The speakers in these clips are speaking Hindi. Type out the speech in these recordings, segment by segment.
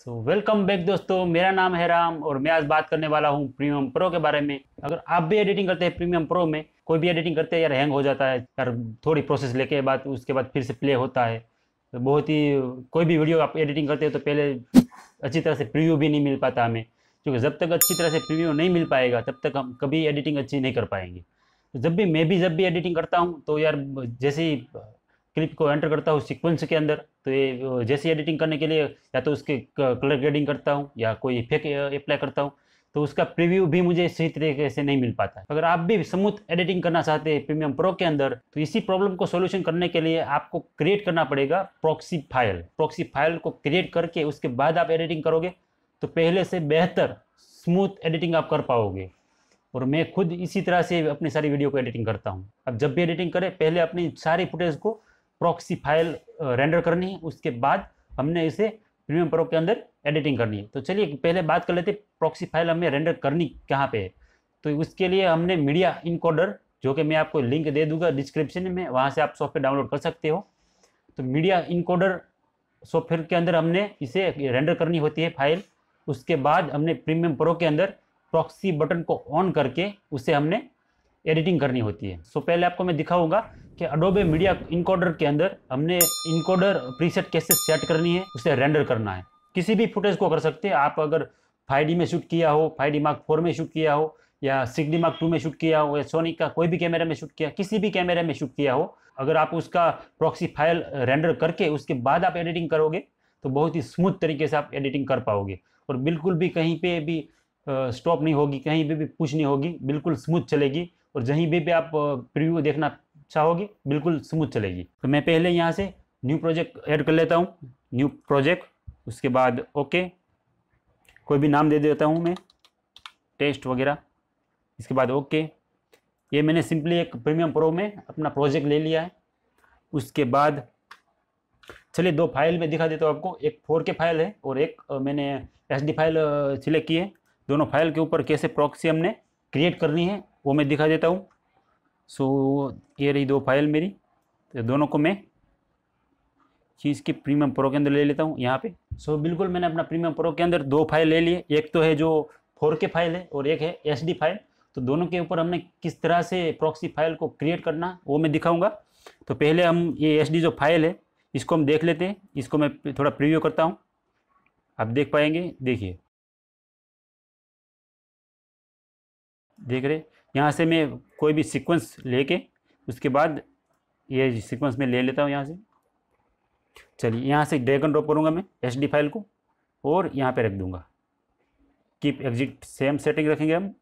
सो वेलकम बैक दोस्तों मेरा नाम है राम और मैं आज बात करने वाला हूँ प्रीमियम प्रो के बारे में अगर आप भी एडिटिंग करते हैं प्रीमियम प्रो में कोई भी एडिटिंग करते हैं यार हैंग हो जाता है यार थोड़ी प्रोसेस लेके बाद उसके बाद फिर से प्ले होता है तो बहुत ही कोई भी वीडियो आप एडिटिंग करते हो तो पहले अच्छी तरह से प्रीव्यू भी नहीं मिल पाता हमें क्योंकि जब तक अच्छी तरह से प्रीव्यू नहीं मिल पाएगा तब तक हम कभी एडिटिंग अच्छी नहीं कर पाएंगे तो जब भी मैं भी जब भी एडिटिंग करता हूँ तो यार जैसे ही क्लिप को एंटर करता हूँ सीक्वेंस के अंदर तो ये जैसे एडिटिंग करने के लिए या तो उसके कलर ग्रेडिंग करता हूँ या कोई इफेक्ट अप्लाई करता हूँ तो उसका प्रीव्यू भी मुझे सही तरीके से नहीं मिल पाता अगर आप भी स्मूथ एडिटिंग करना चाहते हैं प्रीमियम प्रो के अंदर तो इसी प्रॉब्लम को सोल्यूशन करने के लिए आपको क्रिएट करना पड़ेगा प्रॉक्सी फाइल प्रॉक्सी फाइल को क्रिएट करके उसके बाद आप एडिटिंग करोगे तो पहले से बेहतर स्मूथ एडिटिंग आप कर पाओगे और मैं खुद इसी तरह से अपनी सारी वीडियो को एडिटिंग करता हूँ अब जब भी एडिटिंग करें पहले अपनी सारी फुटेज को प्रॉक्सी फाइल रेंडर करनी है उसके बाद हमने इसे प्रीमियम प्रो के अंदर एडिटिंग करनी है तो चलिए पहले बात कर लेते प्रॉक्सी फाइल हमें रेंडर करनी कहाँ पे है तो उसके लिए हमने मीडिया इनकोडर जो कि मैं आपको लिंक दे दूंगा डिस्क्रिप्शन में वहाँ से आप सॉफ्टवेयर डाउनलोड कर सकते हो तो मीडिया इनकोडर सॉफ्टवेयर के अंदर हमने इसे रेंडर करनी होती है फाइल उसके बाद हमने प्रीमियम प्रो के अंदर प्रॉक्सी बटन को ऑन करके उसे हमने एडिटिंग करनी होती है सो पहले आपको मैं दिखाऊंगा कि अडोबे मीडिया इनकोडर के अंदर हमने इनकोडर प्रीसेट कैसे सेट करनी है उसे रेंडर करना है किसी भी फुटेज को कर सकते हैं आप अगर फाइव में शूट किया हो फाइव मार्क फोर में शूट किया हो या सिक्स मार्क टू में शूट किया हो या सोनी का कोई भी कैमरे में शूट किया किसी भी कैमरे में शूट किया हो अगर आप उसका प्रॉक्सी फाइल रेंडर करके उसके बाद आप एडिटिंग करोगे तो बहुत ही स्मूथ तरीके से आप एडिटिंग कर पाओगे और बिल्कुल भी कहीं पे भी स्टॉप नहीं होगी कहीं पे भी, भी पुश नहीं होगी बिल्कुल स्मूथ चलेगी और जहीं भी, भी आप प्रीव्यू देखना चाहोगे अच्छा बिल्कुल स्मूथ चलेगी तो मैं पहले यहाँ से न्यू प्रोजेक्ट ऐड कर लेता हूँ न्यू प्रोजेक्ट उसके बाद ओके कोई भी नाम दे देता हूँ मैं टेस्ट वगैरह इसके बाद ओके ये मैंने सिंपली एक प्रीमियम प्रो में अपना प्रोजेक्ट ले लिया है उसके बाद चलिए दो फाइल में दिखा देता हूँ आपको एक फोर के फाइल है और एक मैंने एस डी फाइल सिलेक्ट की है दोनों फाइल के ऊपर कैसे प्रॉक्सी हमने क्रिएट करनी है वो मैं दिखा देता हूँ सो ये रही दो फाइल मेरी तो दोनों को मैं चीज़ के प्रीमियम प्रो के अंदर ले लेता हूँ यहाँ पे सो so, बिल्कुल मैंने अपना प्रीमियम प्रो के अंदर दो फाइल ले लिए एक तो है जो फोर के फाइल है और एक है एस फाइल तो दोनों के ऊपर हमने किस तरह से प्रॉक्सी फाइल को क्रिएट करना वो मैं दिखाऊंगा तो पहले हम ये एस जो फाइल है इसको हम देख लेते हैं इसको मैं थोड़ा प्रिव्यू करता हूँ आप देख पाएंगे देखिए देख रहे यहाँ से मैं कोई भी सीक्वेंस लेके उसके बाद ये सीक्वेंस में ले लेता हूँ यहाँ से चलिए यहाँ से ड्रैग एंड ड्रॉप करूँगा मैं एच फाइल को और यहाँ पे रख दूँगा कीप एग्जिट सेम सेटिंग रखेंगे हम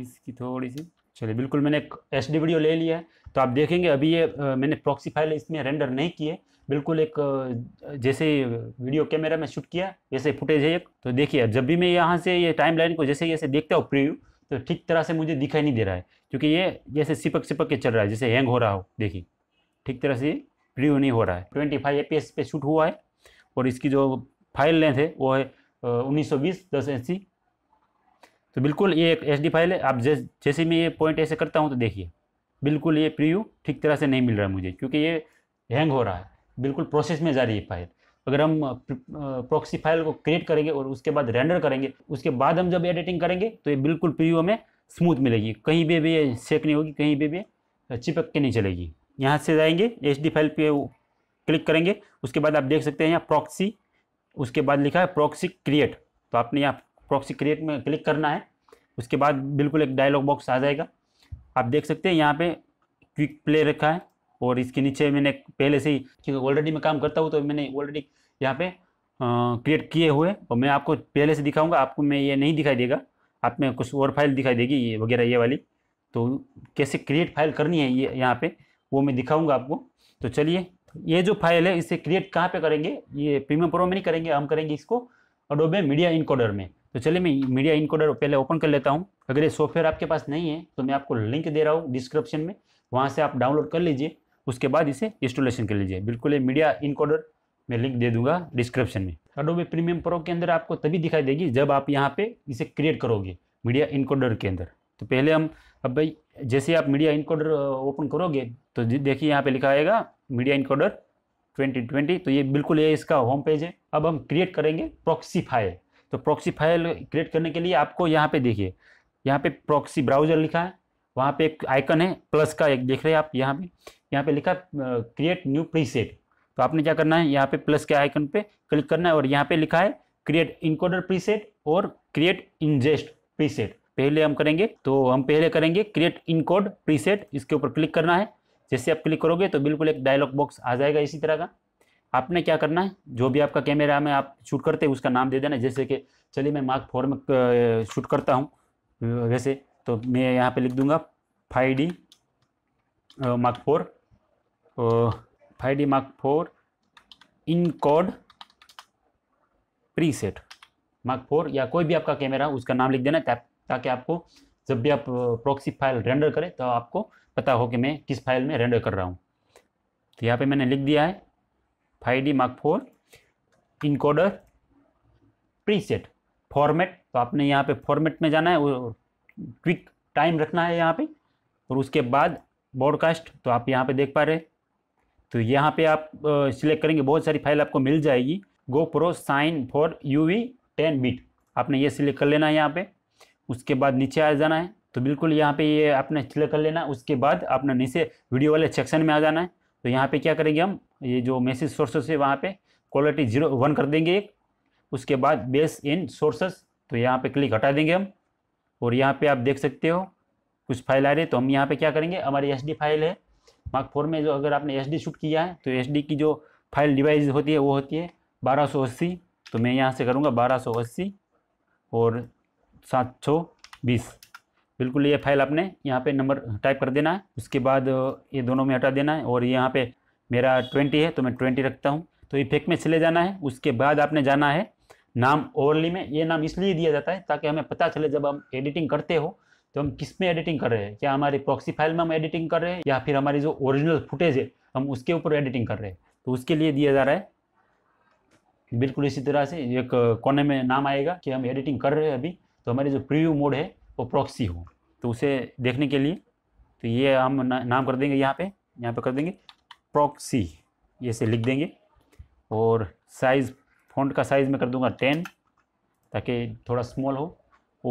इसकी थोड़ी सी चलिए बिल्कुल मैंने एच डी वीडियो ले लिया है तो आप देखेंगे अभी ये मैंने प्रॉक्सी फाइल इसमें रेंडर नहीं किए बिल्कुल एक जैसे वीडियो कैमरा में शूट किया वैसे फुटेज है एक तो देखिए जब भी मैं यहाँ से ये टाइम लाइन को जैसे जैसे देखता हूँ प्रीव्यू तो ठीक तरह से मुझे दिखाई नहीं दे रहा है क्योंकि ये जैसे सिपक सिपक के चल रहा है जैसे हैंग हो रहा हो देखिए ठीक तरह से प्रीव्यू नहीं हो रहा है ट्वेंटी फाइव ए पे शूट हुआ है और इसकी जो फाइल लेंथ है वो है उन्नीस सौ बीस दस एच सी तो बिल्कुल ये एक एच डी फाइल है आप जैसे जैसे मैं ये पॉइंट ऐसे करता हूँ तो देखिए बिल्कुल ये प्रीव्यू ठीक तरह से नहीं मिल रहा मुझे क्योंकि ये हैंग हो रहा है बिल्कुल प्रोसेस में जा रही है फाइल अगर हम प्रॉक्सी फाइल को क्रिएट करेंगे और उसके बाद रेंडर करेंगे उसके बाद हम जब एडिटिंग करेंगे तो ये बिल्कुल प्रीव्यू हमें स्मूथ मिलेगी कहीं भी भी ये सेक नहीं होगी कहीं भी भी चिपक के नहीं चलेगी यहाँ से जाएंगे एच फाइल पे क्लिक करेंगे उसके बाद आप देख सकते हैं यहाँ प्रॉक्सी उसके बाद लिखा है प्रॉक्सी क्रिएट तो आपने यहाँ प्रॉक्सी क्रिएट में क्लिक करना है उसके बाद बिल्कुल एक डायलॉग बॉक्स आ जाएगा आप देख सकते हैं यहाँ पे क्विक प्ले रखा है और इसके नीचे मैंने पहले से ही क्योंकि ऑलरेडी मैं काम करता हूँ तो मैंने ऑलरेडी यहाँ पे क्रिएट किए हुए और मैं आपको पहले से दिखाऊंगा आपको मैं ये नहीं दिखाई देगा आप में कुछ और फाइल दिखाई देगी ये वगैरह ये वाली तो कैसे क्रिएट फाइल करनी है ये यहाँ पे वो मैं दिखाऊंगा आपको तो चलिए ये जो फाइल है इसे क्रिएट कहाँ पे करेंगे ये प्रीमियम प्रो में नहीं करेंगे हम करेंगे इसको अडोबे मीडिया इनकोडर में तो चलिए मैं मीडिया इनकोडर पहले ओपन कर लेता हूँ अगर ये सॉफ्टवेयर आपके पास नहीं है तो मैं आपको लिंक दे रहा हूँ डिस्क्रिप्शन में वहाँ से आप डाउनलोड कर लीजिए उसके बाद इसे इंस्टॉलेशन कर लीजिए बिल्कुल ये मीडिया इनकोडर मैं लिंक दे दूंगा डिस्क्रिप्शन में अडोबे प्रीमियम प्रो के अंदर आपको तभी दिखाई देगी जब आप यहाँ पे इसे क्रिएट करोगे मीडिया इनकोडर के अंदर तो पहले हम अब भाई जैसे आप मीडिया इनकोडर ओपन करोगे तो देखिए यहाँ पे लिखा आएगा मीडिया इनकोडर 2020 तो ये बिल्कुल ये इसका होम पेज है अब हम क्रिएट करेंगे प्रॉक्सी फाइल तो प्रॉक्सी फाइल क्रिएट करने के लिए आपको यहाँ पे देखिए यहाँ पे प्रॉक्सी ब्राउजर लिखा है वहाँ पे एक आइकन है प्लस का एक देख रहे हैं आप यहाँ पे यहाँ पे लिखा क्रिएट न्यू प्रीसेट तो आपने क्या करना है यहाँ पे प्लस के आइकन पे क्लिक करना है और यहाँ पे लिखा है क्रिएट इनकोडर प्रीसेट और क्रिएट इंजेस्ट प्रीसेट पहले हम करेंगे तो हम पहले करेंगे क्रिएट इनकोड प्रीसेट इसके ऊपर क्लिक करना है जैसे आप क्लिक करोगे तो बिल्कुल एक डायलॉग बॉक्स आ जाएगा इसी तरह का आपने क्या करना है जो भी आपका कैमरा में आप शूट करते हैं उसका नाम दे देना जैसे कि चलिए मैं मार्क फोर में शूट करता हूँ वैसे तो मैं यहाँ पे लिख दूंगा five D mark four five D mark four encode set mark four या कोई भी आपका कैमरा उसका नाम लिख देना ताकि आपको जब भी आप प्रॉक्सी फाइल रेंडर करें तो आपको पता हो कि मैं किस फाइल में रेंडर कर रहा हूँ तो यहाँ पे मैंने लिख दिया है five D mark four encoder preset format तो आपने यहाँ पे फॉर्मेट में जाना है और क्विक टाइम रखना है यहाँ पे और उसके बाद ब्रॉडकास्ट तो आप यहाँ पे देख पा रहे तो यहाँ पे आप सिलेक्ट करेंगे बहुत सारी फाइल आपको मिल जाएगी GoPro CineForm U V ten bit आपने ये सिलेक्ट कर लेना है यहाँ पे उसके बाद नीचे आ जाना है तो बिल्कुल यहाँ पे ये आपने सिलेक्ट कर लेना उसके बाद आपने नीचे वीडियो वाले सेक्शन में आ जाना है तो यहाँ पे क्या करेंगे हम ये जो मैसेज सोर्सेस है वहाँ पे क्वालिटी जीरो वन कर देंगे एक उसके बाद बेस इन सोर्सेस तो यहाँ पे क्लिक हटा देंगे हम और यहाँ पे आप देख सकते हो कुछ फाइल आ रही है तो हम यहाँ पे क्या करेंगे हमारी एस फाइल है मार्क फोर में जो अगर आपने एस शूट किया है तो एस की जो फाइल डिवाइस होती है वो होती है बारह तो मैं यहाँ से करूँगा बारह और सात बीस बिल्कुल ये फाइल आपने यहाँ पे नंबर टाइप कर देना है उसके बाद ये दोनों में हटा देना है और यहाँ पे मेरा ट्वेंटी है तो मैं ट्वेंटी रखता हूँ तो इफेक्ट में चले जाना है उसके बाद आपने जाना है नाम ओवरली में ये नाम इसलिए दिया जाता है ताकि हमें पता चले जब हम एडिटिंग करते हो तो हम किस में एडिटिंग कर रहे हैं क्या हमारी प्रॉक्सी फाइल में हम एडिटिंग कर रहे हैं या फिर हमारी जो ओरिजिनल फुटेज है हम उसके ऊपर एडिटिंग कर रहे हैं तो उसके लिए दिया जा रहा है बिल्कुल इसी तरह से एक कोने में नाम आएगा कि हम एडिटिंग कर रहे हैं अभी तो हमारी जो प्रीव्यू मोड है वो प्रॉक्सी हो तो उसे देखने के लिए तो ये हम ना, नाम कर देंगे यहाँ पे यहाँ पे कर देंगे प्रॉक्सी ये से लिख देंगे और साइज़ फ़ॉन्ट का साइज़ मैं कर दूंगा टेन ताकि थोड़ा स्मॉल हो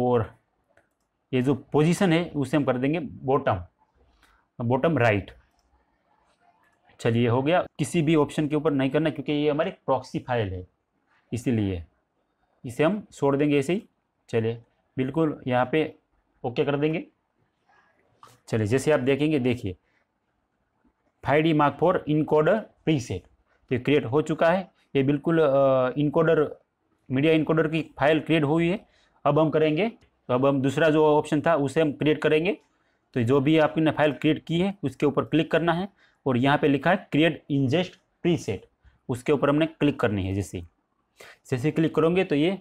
और ये जो पोजीशन है उसे हम कर देंगे बॉटम बॉटम राइट चलिए हो गया किसी भी ऑप्शन के ऊपर नहीं करना क्योंकि ये हमारी प्रॉक्सी फाइल है इसीलिए इसे हम छोड़ देंगे ऐसे ही चलिए बिल्कुल यहाँ पे ओके कर देंगे चलिए जैसे आप देखेंगे देखिए five D mark four encoder preset तो ये क्रिएट हो चुका है ये बिल्कुल इनकोडर मीडिया इनकोडर की फाइल क्रिएट हुई है अब हम करेंगे तो अब हम दूसरा जो ऑप्शन था उसे हम क्रिएट करेंगे तो जो भी आपने फाइल क्रिएट की है उसके ऊपर क्लिक करना है और यहाँ पे लिखा है क्रिएट इंजेस्ट प्रीसेट उसके ऊपर हमने क्लिक करनी है जैसे जैसे क्लिक करोगे तो ये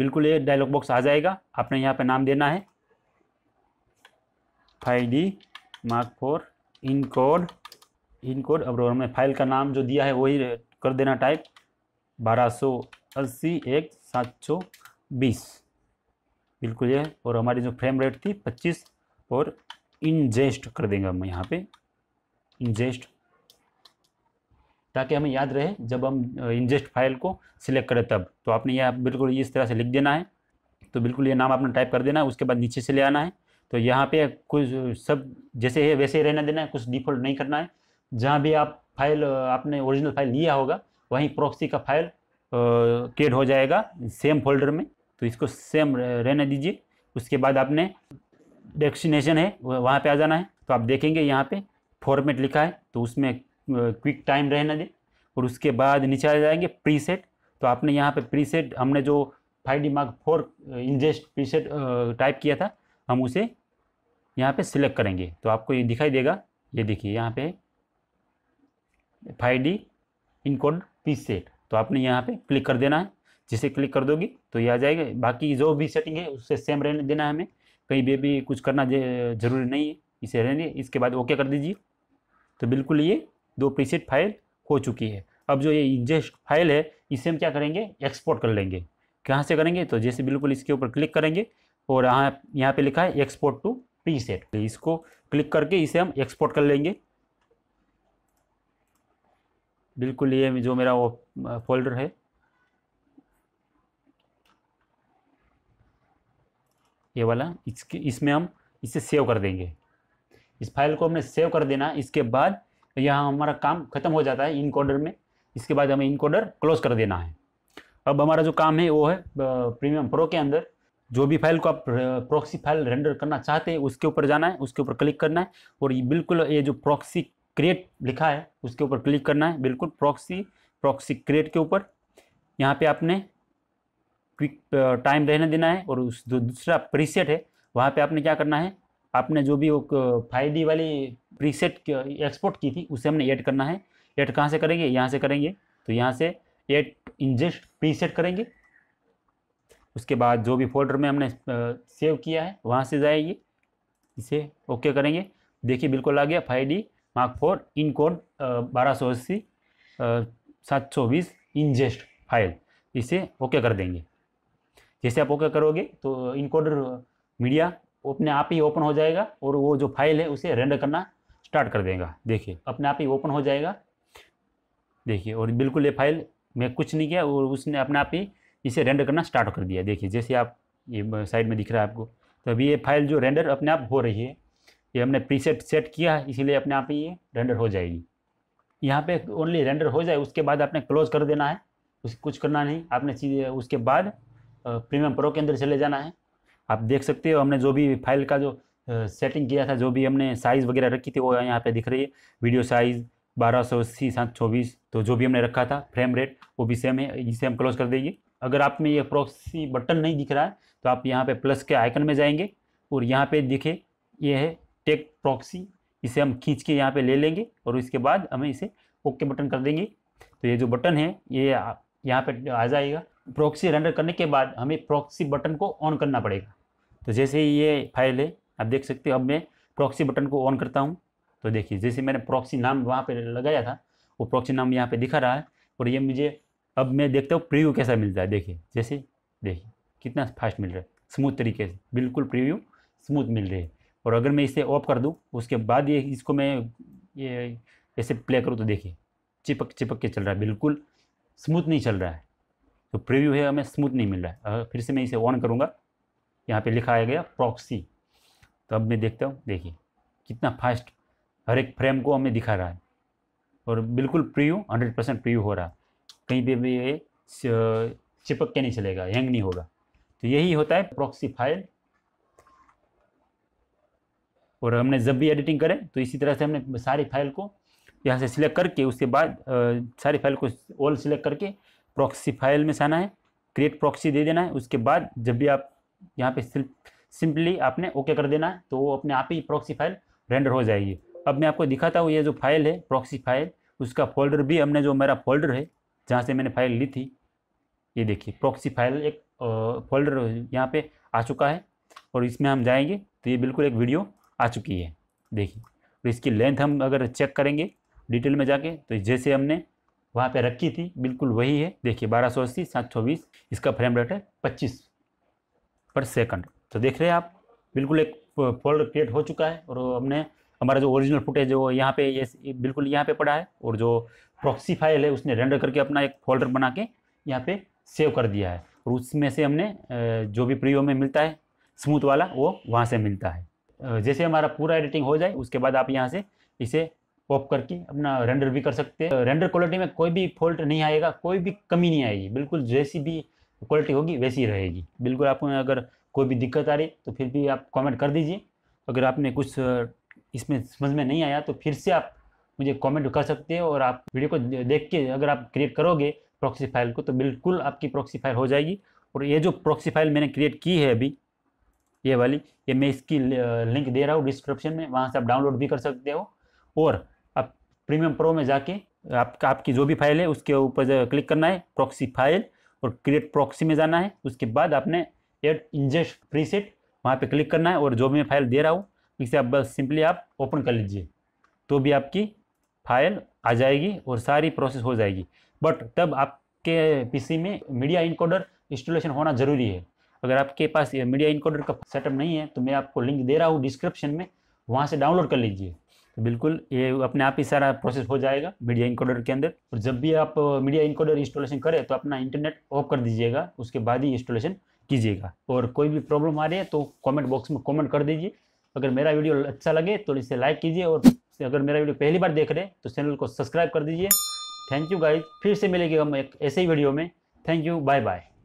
बिल्कुल ये डायलॉग बॉक्स आ जाएगा आपने यहाँ पे नाम देना है five D mark four encode encode अब हमने फाइल का नाम जो दिया है वही कर देना टाइप बारह सौ अस्सी एक सात सौ बीस बिल्कुल ये और हमारी जो फ्रेम रेट थी पच्चीस और इनजेस्ट कर देंगे हम यहाँ पे इनजेस्ट ताकि हमें याद रहे जब हम इंजेस्ट फाइल को सिलेक्ट करें तब तो आपने यह बिल्कुल इस तरह से लिख देना है तो बिल्कुल ये नाम आपने टाइप कर देना है उसके बाद नीचे से ले आना है तो यहाँ पे कुछ सब जैसे है वैसे ही रहना देना है कुछ डिफॉल्ट नहीं करना है जहाँ भी आप फाइल आपने ओरिजिनल फाइल लिया होगा वहीं प्रॉक्सी का फाइल केड हो जाएगा सेम फोल्डर में तो इसको सेम रहने दीजिए उसके बाद आपने डेस्टिनेशन है वहाँ पे आ जाना है तो आप देखेंगे यहाँ पे फॉर्मेट लिखा है तो उसमें क्विक टाइम रहने दें और उसके बाद नीचे आ जाएंगे प्रीसेट तो आपने यहाँ पे प्रीसेट हमने जो five D mark four ingest preset type किया था हम उसे यहाँ पे सिलेक्ट करेंगे तो आपको ये दिखाई देगा ये देखिए यहाँ पे five D encode preset तो आपने यहाँ पे क्लिक कर देना है जिसे क्लिक कर दोगी तो ये आ जाएगा बाकी जो भी सेटिंग है उससे सेम रहने देना है हमें कहीं भी कुछ करना जरूरी नहीं है इसे रहने इसके बाद ओके कर दीजिए तो बिल्कुल ये दो प्रीसेट फाइल हो चुकी है अब जो ये इंजेस्ट फाइल है इसे हम क्या करेंगे एक्सपोर्ट कर लेंगे कहाँ से करेंगे तो जैसे बिल्कुल इसके ऊपर क्लिक करेंगे और यहाँ यहाँ पे लिखा है एक्सपोर्ट टू प्रीसेट इसको क्लिक करके इसे हम एक्सपोर्ट कर लेंगे बिल्कुल ये जो मेरा वो फोल्डर है ये वाला इसके इसमें हम इसे सेव कर देंगे इस फाइल को हमने सेव कर देना इसके बाद यहाँ हमारा काम खत्म हो जाता है इनकोडर में इसके बाद हमें इनकोडर क्लोज कर देना है अब हमारा जो काम है वो है प्रीमियम प्रो के अंदर जो भी फाइल को आप प्रोक्सी फाइल रेंडर करना चाहते हैं उसके ऊपर जाना है उसके ऊपर क्लिक करना है और ये बिल्कुल ये जो प्रोक्सी क्रिएट लिखा है उसके ऊपर क्लिक करना है बिल्कुल प्रॉक्सी प्रॉक्सी क्रिएट के ऊपर यहाँ पे आपने क्विक टाइम रहने देना है और उस जो दूसरा प्रीसेट है वहाँ पे आपने क्या करना है आपने जो भी वो फाइव डी वाली प्रीसेट एक्सपोर्ट की थी उसे हमने ऐड करना है ऐड कहाँ से करेंगे यहाँ से करेंगे तो यहाँ से ऐड इंजेस्ट प्रीसेट करेंगे उसके बाद जो भी फोल्डर में हमने सेव किया है वहाँ से जाएगी इसे ओके करेंगे देखिए बिल्कुल आ गया five D mark four encode बारह सौ अस्सी uh, सात सौ बीस इनजेस्ट फाइल इसे ओके कर देंगे जैसे आप ओके करोगे तो इनकोडर मीडिया अपने आप ही ओपन हो जाएगा और वो जो फाइल है उसे रेंडर करना स्टार्ट कर देगा देखिए अपने आप ही ओपन हो जाएगा देखिए और बिल्कुल ये फाइल मैं कुछ नहीं किया और उसने अपने आप ही इसे रेंडर करना स्टार्ट कर दिया देखिए जैसे आप ये साइड में दिख रहा है आपको तो अभी ये फाइल जो रेंडर अपने आप हो रही है ये हमने प्रीसेट सेट किया है इसीलिए अपने आप ही ये रेंडर हो जाएगी यहाँ पे ओनली रेंडर हो जाए उसके बाद आपने क्लोज कर देना है उस कुछ करना नहीं आपने सीधे उसके बाद प्रीमियम प्रो के अंदर चले जाना है आप देख सकते हो हमने जो भी फाइल का जो सेटिंग किया था जो भी हमने साइज़ वगैरह रखी थी वो यहाँ पे दिख रही है वीडियो साइज़ बारह सौ अस्सी सात चौबीस तो जो भी हमने रखा था फ्रेम रेट वो भी सेम है इसे हम क्लोज कर देंगे अगर आप में ये प्रोसी बटन नहीं दिख रहा है तो आप यहाँ पे प्लस के आइकन में जाएंगे और यहाँ पे दिखे ये है टेक प्रॉक्सी इसे हम खींच के यहाँ पे ले लेंगे और इसके बाद हमें इसे ओके बटन कर देंगे तो ये जो बटन है ये यहाँ पे आ जाएगा प्रॉक्सी रेंडर करने के बाद हमें प्रॉक्सी बटन को ऑन करना पड़ेगा तो जैसे ही ये फाइल है आप देख सकते हो अब मैं प्रॉक्सी बटन को ऑन करता हूँ तो देखिए जैसे मैंने प्रॉक्सी नाम वहाँ पर लगाया था वो प्रॉक्सी नाम यहाँ पर दिखा रहा है और ये मुझे अब मैं देखता हूँ प्रीव्यू कैसा मिलता है देखिए जैसे देखिए कितना फास्ट मिल रहा है स्मूथ तरीके से बिल्कुल प्रीव्यू स्मूथ मिल रही है और अगर मैं इसे ऑफ कर दूँ उसके बाद ये इसको मैं ये ऐसे प्ले करूँ तो देखिए चिपक चिपक के चल रहा है बिल्कुल स्मूथ नहीं चल रहा है तो प्रीव्यू है हमें स्मूथ नहीं मिल रहा है फिर से मैं इसे ऑन करूँगा यहाँ पे लिखा गया प्रॉक्सी तो अब मैं देखता हूँ देखिए कितना फास्ट हर एक फ्रेम को हमें दिखा रहा है और बिल्कुल प्रीव्यू हंड्रेड परसेंट प्रीव्यू हो रहा है कहीं पे भी ये चिपक के नहीं चलेगा हैंग नहीं होगा तो यही होता है प्रॉक्सी फाइल और हमने जब भी एडिटिंग करें तो इसी तरह से हमने सारी फाइल को यहाँ से सिलेक्ट करके उसके बाद सारी फाइल को ऑल सिलेक्ट करके प्रॉक्सी फाइल में जाना है क्रिएट प्रॉक्सी दे देना है उसके बाद जब भी आप यहाँ पे सिंपली आपने ओके कर देना है तो वो अपने आप ही प्रॉक्सी फाइल रेंडर हो जाएगी अब मैं आपको दिखाता हूँ ये जो फाइल है प्रॉक्सी फाइल उसका फोल्डर भी हमने जो मेरा फोल्डर है जहाँ से मैंने फाइल ली थी ये देखिए प्रॉक्सी फाइल एक फोल्डर यहाँ पर आ चुका है और इसमें हम जाएंगे तो ये बिल्कुल एक वीडियो आ चुकी है देखिए और इसकी लेंथ हम अगर चेक करेंगे डिटेल में जाके तो जैसे हमने वहाँ पे रखी थी बिल्कुल वही है देखिए बारह सौ अस्सी सात सौ बीस इसका फ्रेम रेट है पच्चीस पर सेकंड तो देख रहे हैं आप बिल्कुल एक फोल्ड क्रिएट हो चुका है और हमने हमारा जो ओरिजिनल फुटेज है वो यहाँ पे ये बिल्कुल यहाँ पे पड़ा है और जो प्रॉक्सी फाइल है उसने रेंडर करके अपना एक फोल्डर बना के यहाँ पर सेव कर दिया है और उसमें से हमने जो भी प्रियो में मिलता है स्मूथ वाला वो वहाँ से मिलता है जैसे हमारा पूरा एडिटिंग हो जाए उसके बाद आप यहाँ से इसे पॉप करके अपना रेंडर भी कर सकते हैं रेंडर क्वालिटी में कोई भी फॉल्ट नहीं आएगा कोई भी कमी नहीं आएगी बिल्कुल जैसी भी क्वालिटी होगी वैसी रहेगी बिल्कुल आपको अगर कोई भी दिक्कत आ रही तो फिर भी आप कमेंट कर दीजिए अगर आपने कुछ इसमें समझ में नहीं आया तो फिर से आप मुझे कमेंट कर सकते हैं और आप वीडियो को देख के अगर आप क्रिएट करोगे प्रॉक्सी फाइल को तो बिल्कुल आपकी प्रॉक्सी फाइल हो जाएगी और ये जो प्रॉक्सी फाइल मैंने क्रिएट की है अभी ये वाली ये मैं इसकी लिंक दे रहा हूँ डिस्क्रिप्शन में वहाँ से आप डाउनलोड भी कर सकते हो और आप प्रीमियम प्रो में जाके आप आपकी जो भी फाइल है उसके ऊपर क्लिक करना है प्रॉक्सी फाइल और क्रिएट प्रॉक्सी में जाना है उसके बाद आपने एड इंजेस्ट प्रीसेट वहाँ पे क्लिक करना है और जो भी मैं फाइल दे रहा हूँ इसे आप बस सिंपली आप ओपन कर लीजिए तो भी आपकी फाइल आ जाएगी और सारी प्रोसेस हो जाएगी बट तब आपके पीसी में मीडिया इनकोडर इंस्टॉलेशन होना ज़रूरी है अगर आपके पास ये मीडिया इनकोडर का सेटअप नहीं है तो मैं आपको लिंक दे रहा हूँ डिस्क्रिप्शन में वहाँ से डाउनलोड कर लीजिए तो बिल्कुल ये अपने आप ही सारा प्रोसेस हो जाएगा मीडिया इनकोडर के अंदर और जब भी आप मीडिया इनकोडर इंस्टॉलेशन करें तो अपना इंटरनेट ऑफ कर दीजिएगा उसके बाद ही इंस्टॉलेशन कीजिएगा और कोई भी प्रॉब्लम आ रही है तो कमेंट बॉक्स में कमेंट कर दीजिए अगर मेरा वीडियो अच्छा लगे तो इसे लाइक कीजिए और अगर मेरा वीडियो पहली बार देख रहे हैं तो चैनल को सब्सक्राइब कर दीजिए थैंक यू गाइज फिर से मिलेगी हम एक ऐसे ही वीडियो में थैंक यू बाय बाय